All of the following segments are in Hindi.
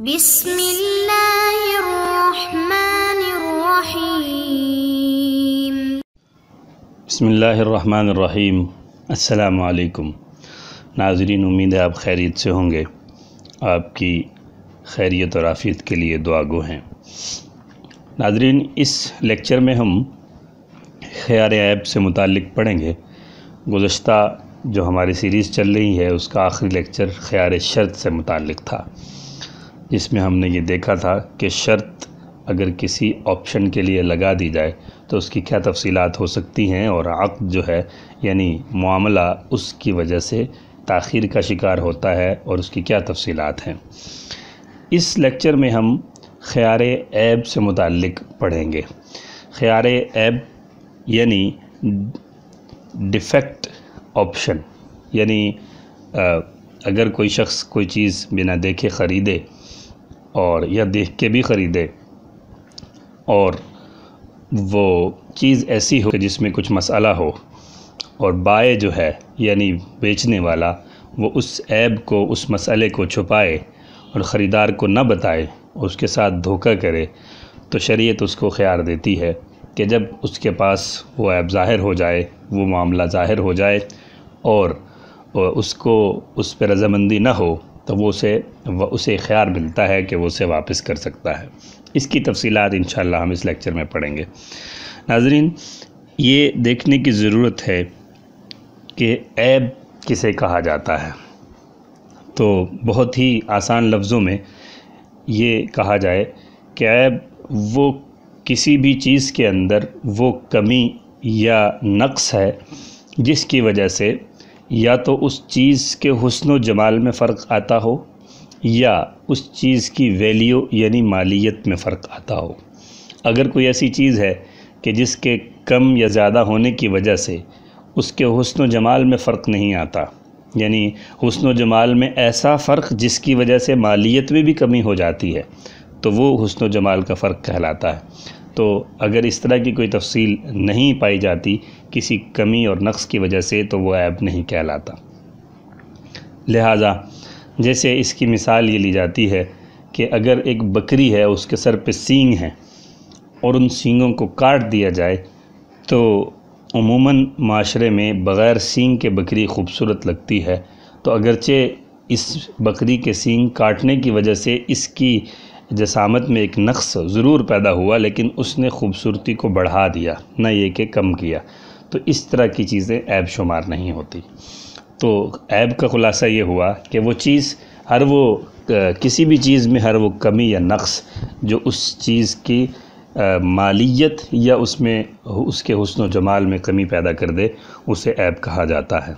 बिस्मिल्लाहिर्रहमानिर्रहीम बिस्मिल्लाहिर्रहमानिर्रहीम अस्सलाम वालेकुम नाजरीन उम्मीद आप खैरियत से होंगे आपकी खैरियत और आफियत के लिए दुआगो हैं नाजरीन इस लेक्चर में हम ख़्यार ऐप से मुतक पढ़ेंगे गुज्त जो हमारी सीरीज़ चल रही है उसका आखिरी लेक्चर ख़ैर शर्त से मुतक था जिसमें हमने ये देखा था कि शर्त अगर किसी ऑप्शन के लिए लगा दी जाए तो उसकी क्या तफसीलात हो सकती हैं और अक़द जो है यानी मामला उसकी वजह से ताखिर का शिकार होता है और उसकी क्या तफसीलात हैं इस लेक्चर में हम ख़्यार ऐब से मुतलक पढ़ेंगे ख़्यार ऐब यानी डिफेक्ट ऑप्शन यानी अगर कोई शख्स कोई चीज़ बिना देखे ख़रीदे और या देख के भी ख़रीदे और वो चीज़ ऐसी हो कि जिसमें कुछ मसाला हो और बाए जो है यानी बेचने वाला वो उस ऐब को उस मसाले को छुपाए और ख़रीदार को ना बताए उसके साथ धोखा करे तो शरीयत उसको ख्याल देती है कि जब उसके पास वो ऐब ज़ाहिर हो जाए वो मामला ज़ाहिर हो जाए और उसको उस पर रजामंदी ना हो तो वो उसे वह उसे ख्याल मिलता है कि वो उसे वापस कर सकता है इसकी तफसीत इन हम इस लेक्चर में पढ़ेंगे नाजरीन ये देखने की ज़रूरत है कि ऐब किसे कहा जाता है तो बहुत ही आसान लफ्ज़ों में ये कहा जाए कि ऐब वो किसी भी चीज़ के अंदर वो कमी या नक्स है जिसकी वजह से या तो उस चीज़ के हसन व जमाल में फ़र्क आता हो या उस चीज़ की वैल्यू यानी मालियत में फ़र्क आता हो अगर कोई ऐसी चीज़ है कि जिसके कम या ज़्यादा होने की वजह से उसके हसन व जमाल में फ़र्क नहीं आता यानी हसन व जमाल में ऐसा फ़र्क जिसकी वजह से मालियत में भी कमी हो जाती है तो वो हसन जमाल का फ़र्क कहलाता है तो अगर इस तरह की कोई तफसील नहीं पाई जाती किसी कमी और नक्स की वजह से तो वह ऐप नहीं कहलाता लिहाजा जैसे इसकी मिसाल ये ली जाती है कि अगर एक बकरी है उसके सर पे सींग हैं और उन सींगों को काट दिया जाए तो अमूमन माशरे में बग़ैर सींग के बकरी खूबसूरत लगती है तो अगरचे इस बकरी के सींग काटने की वजह से इसकी जसामत में एक नक्स ज़रूर पैदा हुआ लेकिन उसने खूबसूरती को बढ़ा दिया न ये कि कम किया तो इस तरह की चीज़ें ऐब शुमार नहीं होती तो ऐब का ख़ुलासा ये हुआ कि वो चीज़ हर वो किसी भी चीज़ में हर वो कमी या नक्स जो उस चीज़ की मालियत या उसमें उसके हसन व जमाल में कमी पैदा कर दे उसे ऐब कहा जाता है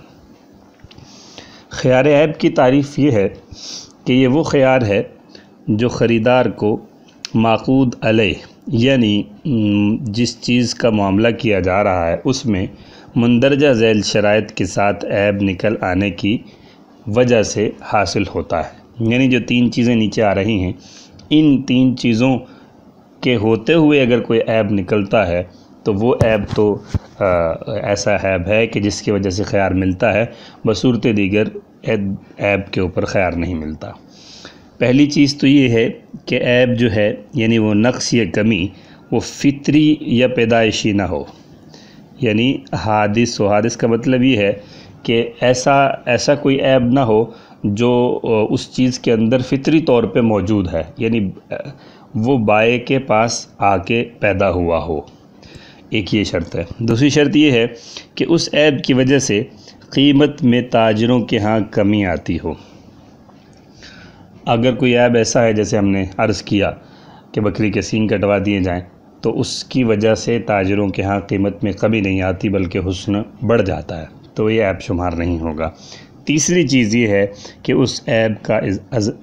ख़्यार ऐब की तारीफ़ ये है कि ये वो ख़्यार है जो ख़रीदार को माकूद अलह यानी जिस चीज़ का मामला किया जा रहा है उसमें मंदरजा झैल शराइ के साथ ऐब निकल आने की वजह से हासिल होता है यानी जो तीन चीज़ें नीचे आ रही हैं इन तीन चीज़ों के होते हुए अगर कोई ऐब निकलता है तो वो ऐब तो आ, ऐसा ऐब है कि जिसकी वजह से ख्याल मिलता है बसूरत दीगर ऐब के ऊपर ख्याल नहीं मिलता पहली चीज़ तो ये है कि ऐब जो है यानी वो नक्स या कमी वो फितरी या पैदाइशी ना हो यानी हादिस व हादिस का मतलब ये है कि ऐसा ऐसा कोई ऐब ना हो जो उस चीज़ के अंदर फितरी तौर पे मौजूद है यानी वो बाए के पास आके पैदा हुआ हो एक ये शर्त है दूसरी शर्त ये है कि उस ऐब की वजह से कीमत में ताजरों के यहाँ कमी आती हो अगर कोई ऐब ऐसा है जैसे हमने अर्ज़ किया कि बकरी के सींग कटवा दिए जाएँ तो उसकी वजह से ताजरों के यहाँ कीमत में कमी नहीं आती बल्कि हुसन बढ़ जाता है तो ये ऐप शुमार नहीं होगा तीसरी चीज़ ये है कि उस ऐब का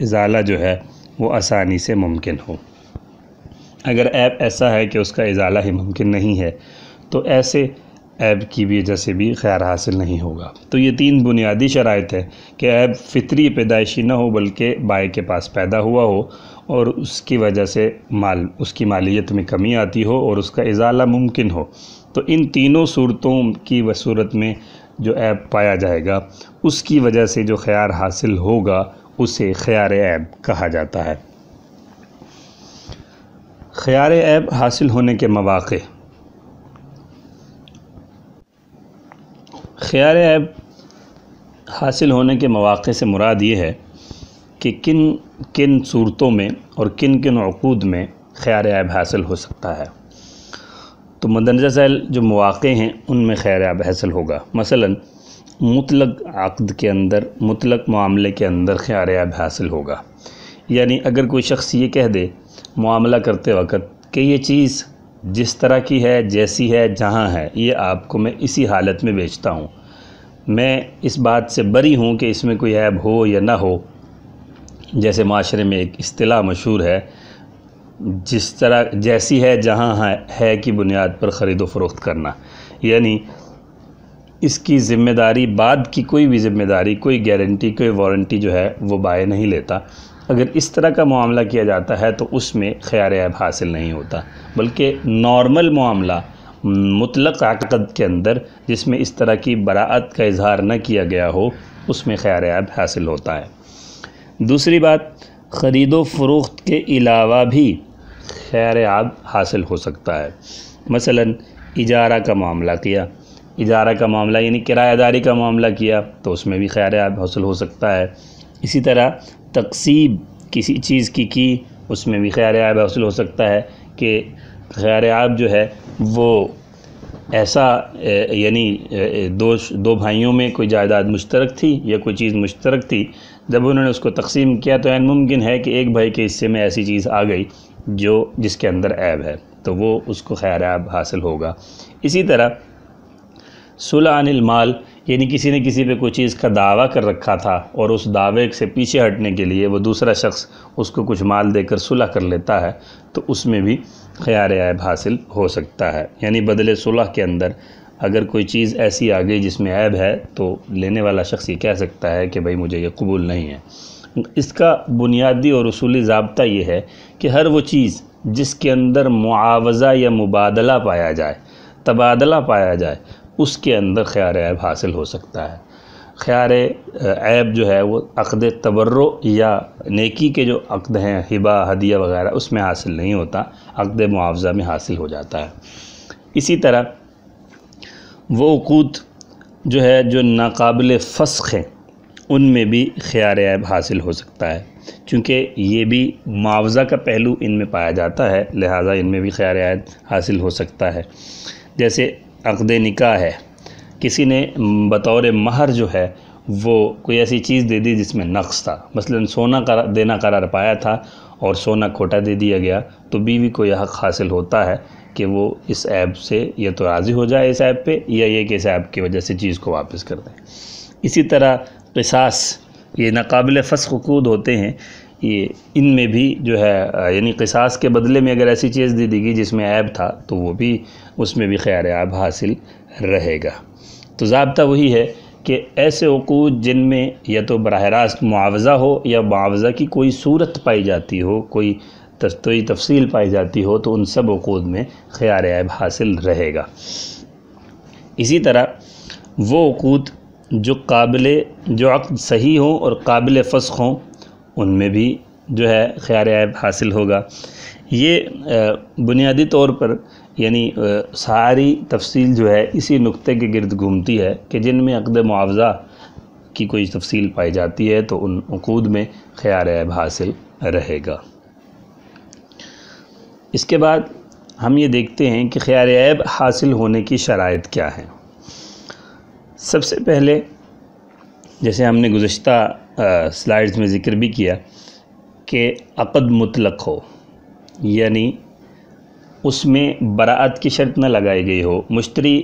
इजाला जो है वो आसानी से मुमकिन हो अगर ऐप ऐसा है कि उसका इजाला ही मुमकिन नहीं है तो ऐसे ऐब की वजह से भी खैर हासिल नहीं होगा तो ये तीन बुनियादी शरात है कि ऐब फितरी पैदाइशी ना हो बल्कि बाई के पास पैदा हुआ हो और उसकी वजह से माल उसकी मालियत में कमी आती हो और उसका इजाला मुमकिन हो तो इन तीनों सूरतों की वसूरत में जो ऐब पाया जाएगा उसकी वजह से जो ख्यार हासिल होगा उसे ख्यार ऐब कहा जाता है ख्यार ऐब हासिल होने के मौाक़े ख्यार ऐब हासिल होने के मौाक़े से मुराद ये है कि किन किन सूरतों में और किन किन अकूद में ख्यार ऐब हासिल हो सकता है तो मदनजा सैल जो मौाक़े हैं उनमें खैर ऐब हासिल होगा मसलन मुतलक आकद के अंदर मुतलक मामले के अंदर ख्यार ऐब हासिल होगा यानी अगर कोई शख्स ये कह दे मामला करते वक़्त कि ये चीज़ जिस तरह की है जैसी है जहाँ है ये आपको मैं इसी हालत में बेचता हूँ मैं इस बात से बरी हूँ कि इसमें कोई ऐब हो या ना हो जैसे माशरे में एक अतला मशहूर है जिस तरह जैसी है जहाँ है, है कि बुनियाद पर ख़रीद फरोख्त करना यानी इसकी ज़िम्मेदारी बाद की कोई भी ज़िम्मेदारी कोई गारंटी कोई वारंटी जो है वो बाय नहीं लेता अगर इस तरह का मामला किया जाता है तो उसमें ख़्याल ऐब हासिल नहीं होता बल्कि नॉर्मल मामला मुतलक अकद के अंदर जिसमें इस तरह की बरात का इजहार न किया गया हो उसमें आब हासिल होता है दूसरी बात ख़रीदो फरोख्त के अलावा भी आब हासिल हो सकता है मसलन इजारा का मामला किया इजारा का मामला यानी किरायादारी का मामला किया तो उसमें भी आब हासिल हो सकता है इसी तरह तकसीब किसी चीज़ की की उसमें भी आब हासिल हो सकता है कि ख़ैर आब जो है वो ऐसा यानी दो दो भाइयों में कोई जायदाद मुश्तरक थी या कोई चीज़ मुश्तरक थी जब उन्होंने उसको तकसीम किया तो एन मुमकिन है कि एक भाई के हिस्से में ऐसी चीज़ आ गई जो जिसके अंदर ऐब है तो वो उसको खैर आब हासिल होगा इसी तरह सुलह अनिल माल यानी किसी ने किसी पे कोई चीज़ का दावा कर रखा था और उस दावे से पीछे हटने के लिए वो दूसरा शख्स उसको कुछ माल देकर सुलह कर लेता है तो उसमें भी ख़्या ऐब हासिल हो सकता है यानी बदले सुलह के अंदर अगर कोई चीज़ ऐसी आ गई जिसमें ऐब है तो लेने वाला शख्स ये कह सकता है कि भाई मुझे ये कबूल नहीं है इसका बुनियादी और असूली जबता यह है कि हर वो चीज़ जिसके अंदर मुआवजा या मुबादला पाया जाए तबादला पाया जाए उसके अंदर ख्यार ऐब हासिल हो सकता है ख्यार ऐब जो है वो अक़द तबर्र या नेकी के जो अक़द हैं हिबा हदिया वगैरह उसमें हासिल नहीं होता अक़द मुआवजा में हासिल हो जाता है इसी तरह वो वक़ूत जो है जो नाकबिल फ़स्ख हैं उनमें भी ख्यार ऐब हासिल हो सकता है चूँकि ये भी मुआवजा का पहलू इनमें पाया जाता है लिहाजा इनमें भी ख्याल ऐब हासिल हो सकता है जैसे अकद निका है किसी ने बतौर महर जो है वो कोई ऐसी चीज़ दे दी जिसमें नक्स था मसलन सोना करा देना करार पाया था और सोना खोटा दे दिया गया तो बीवी को यह हक़ हासिल होता है कि वो इस ऐप से या तो राज़ी हो जाए इस ऐप पे या ये कि इस ऐप की वजह से चीज़ को वापस कर दें इसी तरह किसास ये नाकबिल फ़स होते हैं ये इनमें भी जो है यानी किसास के बदले में अगर ऐसी चीज़ दे दी गई जिसमें ऐब था तो वो भी उसमें भी खैर ऐब हासिल रहेगा तो जबता वही है कि ऐसे वकूत जिनमें या तो बरह रास्त मुआवजा हो या मुआवजा की कोई सूरत पाई जाती हो कोई कोई तफसील पाई जाती हो तो उन सब वकूत में खैर ऐब हासिल रहेगा इसी तरह वो वकूत जो काबिल जो अक्द सही हों और काबिल फ़स्क हों उनमें भी जो है ख़्याल ऐब हासिल होगा ये बुनियादी तौर पर यानी सारी तफसील जो है इसी नुक्ते के गिरद घूमती है कि जिनमें अकद मुआवजा की कोई तफसील पाई जाती है तो उन उकूद में ख़्याल ऐब हासिल रहेगा इसके बाद हम ये देखते हैं कि ख़्याल ऐब हासिल होने की शराइ क्या है सबसे पहले जैसे हमने गुज्त स्लाइड्स में ज़िक्र भी किया कि अक़द मुतलक हो यानी उसमें बरात की शर्त न लगाई गई हो मुश्तरी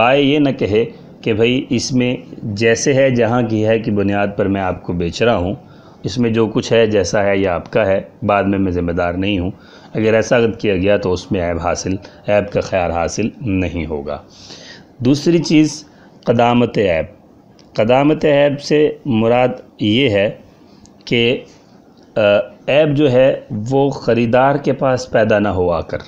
बाए ये न कहे कि भाई इसमें जैसे है जहाँ की है कि बुनियाद पर मैं आपको बेच रहा हूँ इसमें जो कुछ है जैसा है या आपका है बाद में मैं ज़िम्मेदार नहीं हूँ अगर ऐसा किया गया तो उसमें ऐब हासिल ऐब का ख्याल हासिल नहीं होगा दूसरी चीज़ कदामत ऐब कदामत ऐब से मुराद ये है कि ऐब जो है वो ख़रीदार के पास पैदा ना हो आकर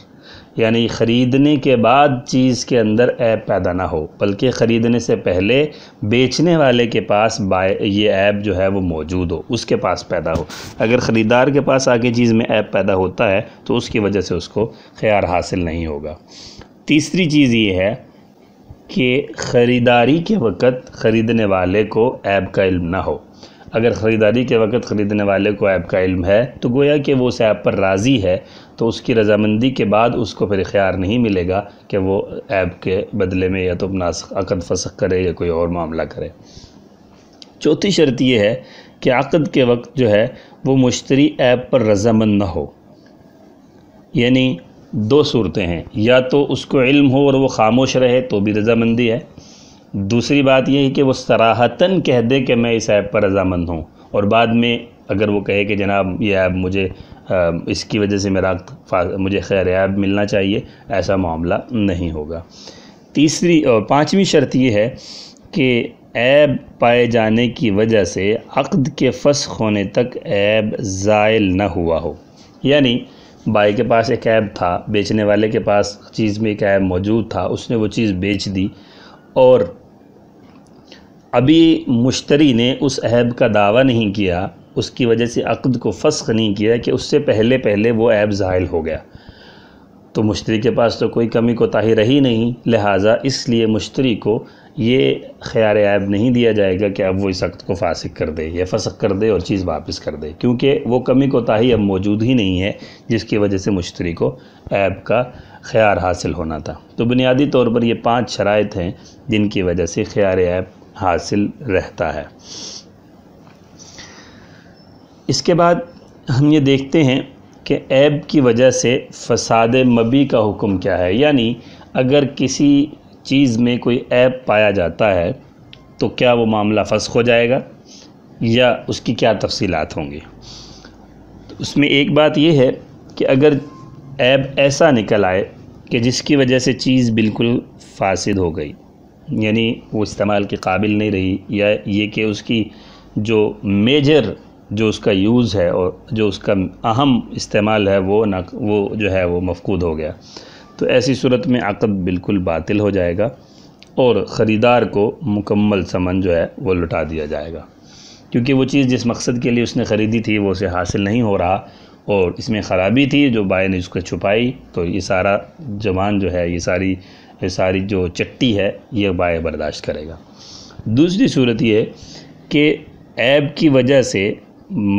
यानी ख़रीदने के बाद चीज़ के अंदर ऐप पैदा ना हो बल्कि ख़रीदने से पहले बेचने वाले के पास बाय ये ऐप जो है वो मौजूद हो उसके पास पैदा हो अगर ख़रीदार के पास आगे चीज़ में ऐप पैदा होता है तो उसकी वजह से उसको ख्याल हासिल नहीं होगा तीसरी चीज़ ये है कि ख़रीदारी के वक़्त ख़रीदने वाले को ऐप का इल्म ना हो अगर ख़रीदारी के वक़्त ख़रीदने वाले को ऐप का इल्म है तो गोया कि वो उस ऐप पर राज़ी है तो उसकी रजामंदी के बाद उसको फिर इख्तियार नहीं मिलेगा कि वो ऐप के बदले में या तो अपना अकद फसक करे या कोई और मामला करे चौथी शर्त यह है कि आकद के वक्त जो है वो मुश्तरी ऐप पर रजामंद ना हो यानी दो सूरतें हैं या तो उसको इल्म हो और वो खामोश रहे तो भी रजामंदी है दूसरी बात यह है कि वो सराहतन कह दे कि मैं इस ऐप पर रजामंद हूँ और बाद में अगर वो कहे कि जनाब ये ऐप मुझे आ, इसकी वजह से मेरा मुझे खैर ऐप मिलना चाहिए ऐसा मामला नहीं होगा तीसरी और पाँचवीं शर्त ये है कि ऐब पाए जाने की वजह से अक़द के फस्ख होने तक ऐब ज़ायल न हुआ हो यानी बाई के पास एक ऐप था बेचने वाले के पास चीज़ में एक ऐप मौजूद था उसने वो चीज़ बेच दी और अभी मुश्तरी ने उस ऐप का दावा नहीं किया उसकी वजह से अक़द को फस्क नहीं किया कि उससे पहले पहले वो ऐप ज़ाहिल हो गया तो मुश्तरी के पास तो कोई कमी कोताही रही नहीं लिहाजा इसलिए मुश्तरी को ये ख़्याल ऐब नहीं दिया जाएगा कि अब वो इस वक्त को फासिक कर दे या फसक कर दे और चीज़ वापस कर दे क्योंकि वो कमी कोताही अब मौजूद ही नहीं है जिसकी वजह से मुश्तरी को ऐब का ख़्याल हासिल होना था तो बुनियादी तौर पर ये पाँच शराइत हैं जिनकी वजह से ख़्याल ऐब हासिल रहता है इसके बाद हम ये देखते हैं कि ऐब की वजह से फसाद मबी का हुक्म क्या है यानी अगर किसी चीज़ में कोई ऐप पाया जाता है तो क्या वो मामला फ़स्क हो जाएगा या उसकी क्या तफसीलात होंगी तो उसमें एक बात यह है कि अगर ऐप ऐसा निकल आए कि जिसकी वजह से चीज़ बिल्कुल फासिद हो गई यानी वो इस्तेमाल के काबिल नहीं रही या ये कि उसकी जो मेजर जो उसका यूज़ है और जो उसका अहम इस्तेमाल है वो ना वो जो है वो मफकूद हो गया तो ऐसी सूरत में आकद बिल्कुल बातिल हो जाएगा और ख़रीदार को मुकम्मल समन जो है वो लुटा दिया जाएगा क्योंकि वो चीज़ जिस मकसद के लिए उसने ख़रीदी थी वो उसे हासिल नहीं हो रहा और इसमें ख़राबी थी जो बाय ने उसको छुपाई तो ये सारा जवान जो है ये सारी ये सारी जो चट्टी है ये बाय बर्दाश्त करेगा दूसरी सूरत ये कि ऐब की वजह से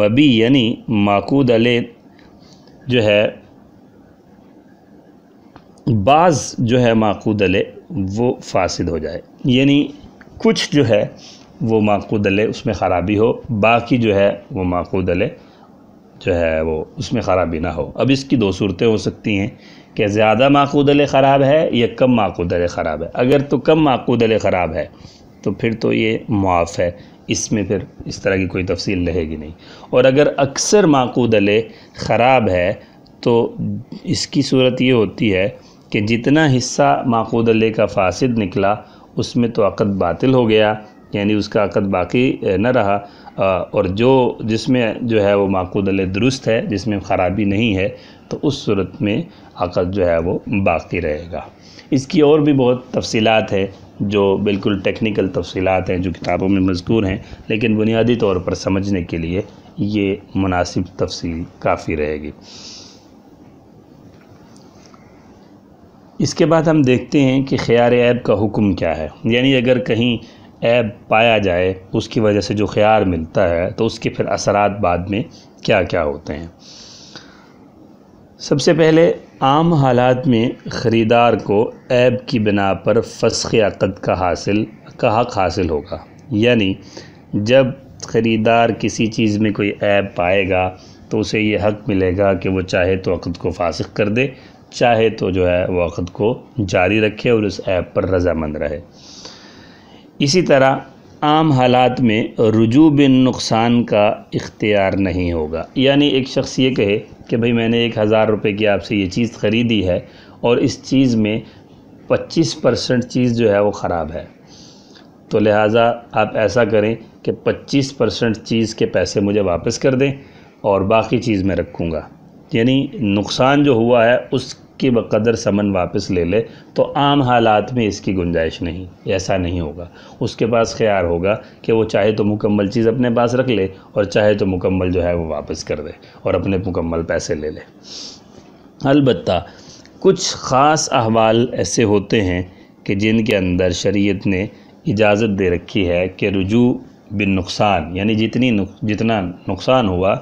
मबी यानी माकूद अले जो है बाज़ जो है माकूदले वो फासद हो जाए यानी कुछ जो है वो माकूदले उसमें ख़राबी हो बाकी जो है वो माकूदले जो है वो उसमें ख़राबी ना हो अब इसकी दो सूरतें हो सकती हैं कि ज़्यादा माकूदल ख़राब है या कम माकूदल ख़राब है अगर तो कम माकूदले ख़राब है तो फिर तो ये मुआफ़ है इसमें फिर इस तरह की कोई तफसील रहेगी नहीं और अगर अक्सर माकूदल ख़राब है तो इसकी सूरत ये होती है कि जितना हिस्सा माखूदल्ले का फासिद निकला उसमें तो अक़द बातिल हो गया यानी उसका अक़द बाकी न रहा और जो जिसमें जो है वो माकूदल दुरुस्त है जिसमें ख़राबी नहीं है तो उस सूरत में अक़द जो है वो बाकी रहेगा इसकी और भी बहुत तफसीत है जो बिल्कुल टेक्निकल तफसीत हैं जो किताबों में मजकूर हैं लेकिन बुनियादी तौर पर समझने के लिए ये मुनासिब तफसील काफ़ी रहेगी इसके बाद हम देखते हैं कि ख़्यार ऐब का हुक्म क्या है यानी अगर कहीं ऐब पाया जाए उसकी वजह से जो ख़्यार मिलता है तो उसके फिर असरात बाद में क्या क्या होते हैं सबसे पहले आम हालात में ख़रीदार को ऐब की बिना पर फसख अकद का हासिल का हक़ हासिल होगा यानी जब ख़रीदार किसी चीज़ में कोई ऐब पाएगा तो उसे ये हक़ मिलेगा कि वो चाहे तो अकद को फासिक कर दे चाहे तो जो है वक़्त को जारी रखे और उस ऐप पर रजामंद रहे इसी तरह आम हालात में रुजू बिन नुकसान का इख्तियार नहीं होगा यानी एक शख्स ये कहे कि भाई मैंने एक हज़ार रुपये की आपसे ये चीज़ ख़रीदी है और इस चीज़ में पच्चीस परसेंट चीज़ जो है वो ख़राब है तो लिहाजा आप ऐसा करें कि पच्चीस परसेंट चीज़ के पैसे मुझे वापस कर दें और बाकी चीज़ मैं रखूँगा यानी नुकसान जो हुआ है उस की बकदर समन वापस ले ले तो आम हालात में इसकी गुंजाइश नहीं ऐसा नहीं होगा उसके पास ख्याल होगा कि वो चाहे तो मुकम्मल चीज़ अपने पास रख ले और चाहे तो मुकम्मल जो है वो वापस कर दे और अपने मुकम्मल पैसे ले ले अलबत् कुछ ख़ास अहवाल ऐसे होते हैं कि जिनके अंदर शरीय ने इजाज़त दे रखी है कि रुजू बिन नुकसान यानी जितनी नुक, जितना नुकसान हुआ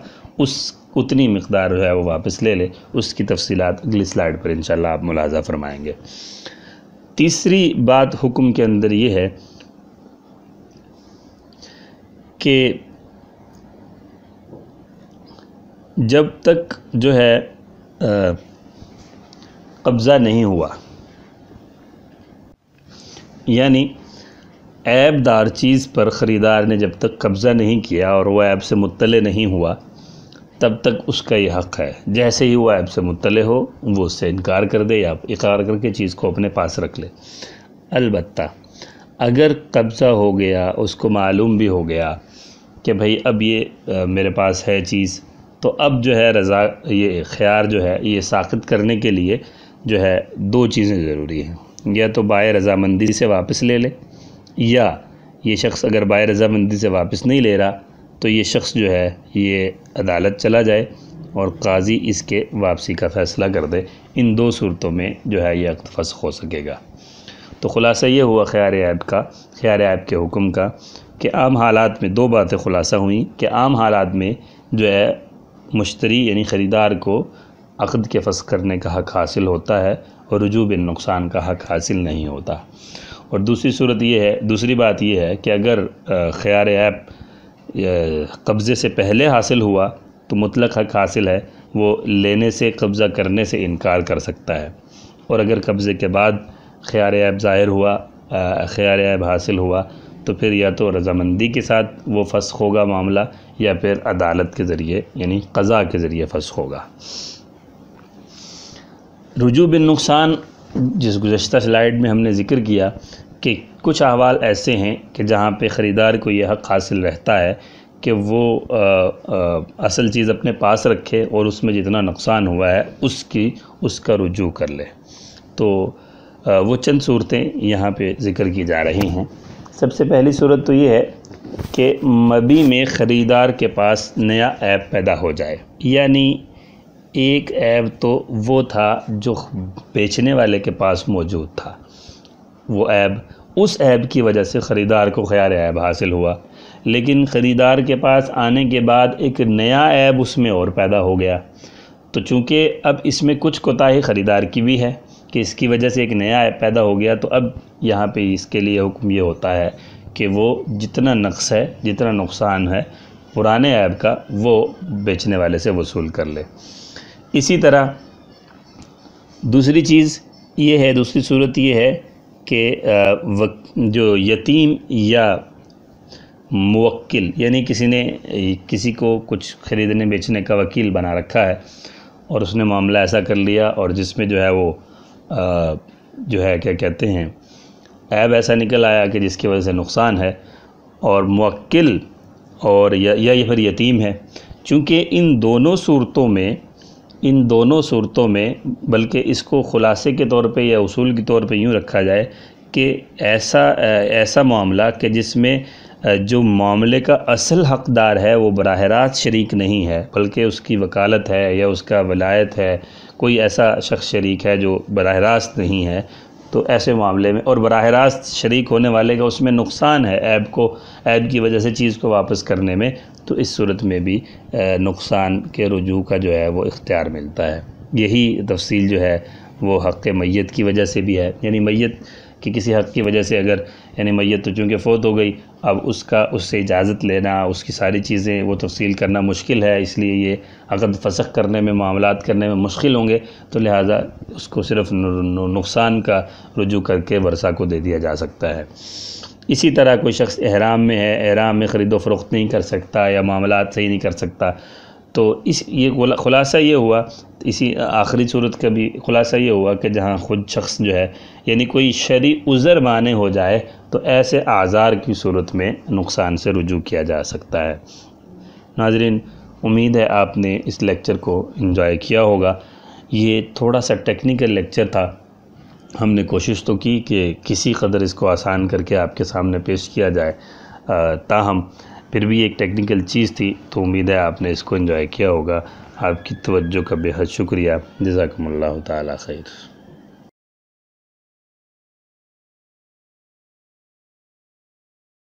उस उतनी मकदार जो है वो वापस ले ले उसकी तफसीत अगली स्लाइड पर इन आप मुलाजा फरमाएँगे तीसरी बात हुक्म के अंदर ये है कि जब तक जो है कब्ज़ा नहीं हुआ यानी ऐबदार चीज़ पर ख़रीदार ने जब तक कब्ज़ा नहीं किया और वह ऐब से मुतल नहीं हुआ तब तक उसका ये हक़ है जैसे ही वो ऐप से मुतल हो वो उससे इनकार कर दे या इकार करके चीज़ को अपने पास रख ले अलबत् अगर कब्ज़ा हो गया उसको मालूम भी हो गया कि भाई अब ये मेरे पास है चीज़ तो अब जो है रजा ये ख्यार जो है ये साखत करने के लिए जो है दो चीज़ें ज़रूरी हैं या तो बाय रजामंदी से वापस ले ले या ये शख्स अगर बाय रजामंदी से वापस नहीं ले रहा तो ये शख्स जो है ये अदालत चला जाए और काजी इसके वापसी का फ़ैसला कर दे इन दो सूरतों में जो है ये अक्त फस्क हो सकेगा तो ख़ुलासा ये हुआ ख़्यार ऐब का ख़्यार ऐब के हुक्म का कि आम हालात में दो बातें ख़ुलासा हुई कि आम हालात में जो है मुश्तरी यानी ख़रीदार को अक़द के फस करने का हक़ हासिल होता है और रजू बिन नुकसान का हक़ हासिल नहीं होता और दूसरी सूरत यह है दूसरी बात यह है कि अगर ख़्यार ऐप कब्ज़े से पहले हासिल हुआ तो मुतलक हक़ हासिल है वो लेने से कब्ज़ा करने से इनकार कर सकता है और अगर कब्ज़े के बाद ख़्यार ऐब ज़ाहिर हुआ ख़्यार ऐब हासिल हुआ तो फिर या तो रजामंदी के साथ वो फस्ख होगा मामला या फिर अदालत के ज़रिए यानी कज़ा के ज़रिए फस्ख होगा रुजू बिन नुकसान जिस गुज्त स्लाइड में हमने ज़िक्र किया कि कुछ अहवाल ऐसे हैं कि जहाँ पे ख़रीदार को यह हक़ हासिल रहता है कि वो आ, आ, असल चीज़ अपने पास रखे और उसमें जितना नुकसान हुआ है उसकी उसका रुजू कर ले तो आ, वो चंद सूरतें यहाँ पे ज़िक्र की जा रही हैं सबसे पहली सूरत तो ये है कि मबी में ख़रीदार के पास नया ऐप पैदा हो जाए यानी एक ऐप तो वो था जो बेचने वाले के पास मौजूद था वो ऐप उस ऐप की वजह से ख़रीदार को ख्याल ऐब हासिल हुआ लेकिन ख़रीदार के पास आने के बाद एक नया ऐब उसमें और पैदा हो गया तो चूँकि अब इसमें कुछ कोताही ख़रीदार की भी है कि इसकी वजह से एक नया ऐप पैदा हो गया तो अब यहाँ पे इसके लिए हुक्म ये होता है कि वो जितना नक्स है जितना नुकसान है पुराने ऐप का वो बेचने वाले से वसूल कर ले इसी तरह दूसरी चीज़ ये है दूसरी सूरत ये है के जो यतीम या मुवक्किल यानी किसी ने किसी को कुछ ख़रीदने बेचने का वकील बना रखा है और उसने मामला ऐसा कर लिया और जिसमें जो है वो जो है क्या कहते हैं ऐब ऐसा निकल आया कि जिसकी वजह से नुकसान है और मुवक्किल और या, या ये फिर यतीम है चूँकि इन दोनों सूरतों में इन दोनों सूरतों में बल्कि इसको ख़ुलासे के तौर पे या उसूल के तौर पे यूँ रखा जाए कि ऐसा ऐसा मामला कि जिसमें जो मामले का असल हकदार है वो बरह रास्त शरीक नहीं है बल्कि उसकी वकालत है या उसका वलायत है कोई ऐसा शख्स शरीक है जो बरह रास्त नहीं है तो ऐसे मामले में और बरह रास्त शरीक होने वाले का उसमें नुकसान है ऐब को ऐब की वजह से चीज़ को वापस करने में तो इस सूरत में भी नुकसान के रजू का जो है वो इख्तियार मिलता है यही तफसील जो है वो हक़ मैत की वजह से भी है यानी मैत कि किसी हक़ की वजह से अगर यानी मैत तो चूँकि फोत हो गई अब उसका उससे इजाज़त लेना उसकी सारी चीज़ें वो तफसील करना मुश्किल है इसलिए ये अगर फसख करने में मामला करने में मुश्किल होंगे तो लिहाजा उसको सिर्फ नुकसान का रुजू करके वर्षा को दे दिया जा सकता है इसी तरह कोई शख्स एहराम में है एहराम में ख़रीदो फरोख्त नहीं कर सकता या मामला सही नहीं कर सकता तो इस ये खुलासा ये हुआ इसी आखिरी सूरत का भी खुलासा ये हुआ कि जहाँ ख़ुद शख्स जो है यानी कोई शरी उज़र माने हो जाए तो ऐसे आज़ार की सूरत में नुकसान से रुजू किया जा सकता है नाजरीन उम्मीद है आपने इस लेक्चर को इन्जॉय किया होगा ये थोड़ा सा टेक्निकल लेक्चर था हमने कोशिश तो की कि किसी कदर इसको आसान करके आपके सामने पेश किया जाए ताहम फिर भी एक टेक्निकल चीज़ थी तो उम्मीद है आपने इसको इन्जॉय किया होगा आपकी तवज्जो का बेहद शुक्रिया जजाकमल्ला तैर